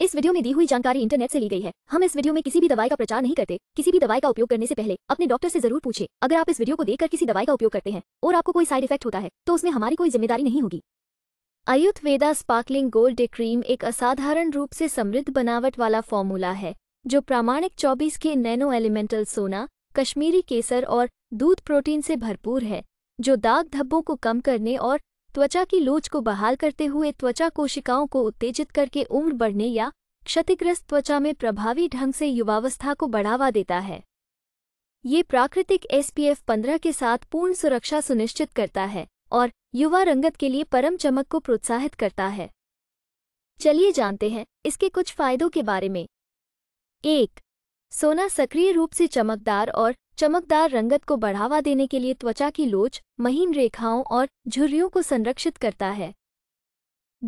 इस वीडियो में दी हुई जानकारी इंटरनेट से ली गई है हम इस वीडियो में किसी भी दवाई का प्रचार नहीं करते किसी भी दवाई का उपयोग करने से पहले अपने डॉक्टर से जरूर पूछे अगर आप इस वीडियो को देखकर किसी दवाई का उपयोग करते हैं और आपको कोई साइड इफेक्ट होता है तो उसमें हमारी कोई जिम्मेदारी नहीं होगी आयुर्वेदा स्पार्कलिंग गोल्ड क्रीम एक असाधारण रूप से समृद्ध बनावट वाला फॉर्मूला है जो प्रामाणिक चौबीस के नैनो एलिमेंटल सोना कश्मीरी केसर और दूध प्रोटीन से भरपूर है जो दाग धब्बों को कम करने और त्वचा की लोच को बहाल करते हुए त्वचा कोशिकाओं को उत्तेजित करके उम्र बढ़ने या क्षतिग्रस्त त्वचा में प्रभावी ढंग से युवावस्था को बढ़ावा देता है ये प्राकृतिक एसपीएफ 15 के साथ पूर्ण सुरक्षा सुनिश्चित करता है और युवा रंगत के लिए परम चमक को प्रोत्साहित करता है चलिए जानते हैं इसके कुछ फायदों के बारे में एक सोना सक्रिय रूप से चमकदार और चमकदार रंगत को बढ़ावा देने के लिए त्वचा की लोच महीन रेखाओं और झुर्रियों को संरक्षित करता है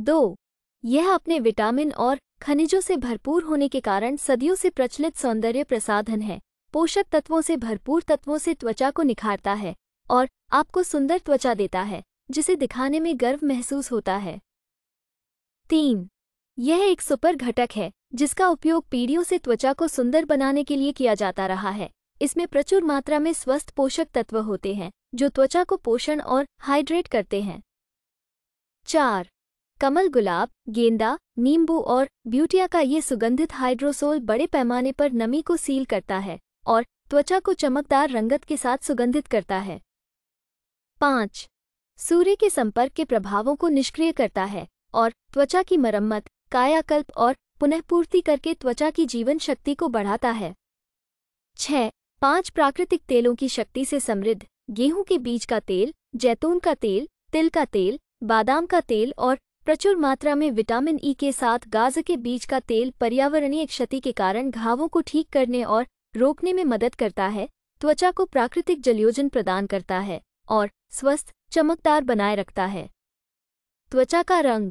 दो यह अपने विटामिन और खनिजों से भरपूर होने के कारण सदियों से प्रचलित सौंदर्य प्रसाधन है पोषक तत्वों से भरपूर तत्वों से त्वचा को निखारता है और आपको सुंदर त्वचा देता है जिसे दिखाने में गर्व महसूस होता है तीन यह एक सुपर घटक है जिसका उपयोग पीढ़ियों से त्वचा को सुंदर बनाने के लिए किया जाता रहा है इसमें प्रचुर मात्रा में स्वस्थ पोषक तत्व होते हैं जो त्वचा को पोषण और हाइड्रेट करते हैं चार कमल गुलाब गेंदा नींबू और ब्यूटिया का ये सुगंधित हाइड्रोसोल बड़े पैमाने पर नमी को सील करता है और त्वचा को चमकदार रंगत के साथ सुगंधित करता है पाँच सूर्य के संपर्क के प्रभावों को निष्क्रिय करता है और त्वचा की मरम्मत कायाकल्प और पुनःपूर्ति करके त्वचा की जीवन शक्ति को बढ़ाता है छह पांच प्राकृतिक तेलों की शक्ति से समृद्ध गेहूं के बीज का तेल जैतून का तेल तिल का तेल बादाम का तेल और प्रचुर मात्रा में विटामिन ई के साथ गाज के बीज का तेल पर्यावरणीय क्षति के कारण घावों को ठीक करने और रोकने में मदद करता है त्वचा को प्राकृतिक जलयोजन प्रदान करता है और स्वस्थ चमकदार बनाए रखता है त्वचा का रंग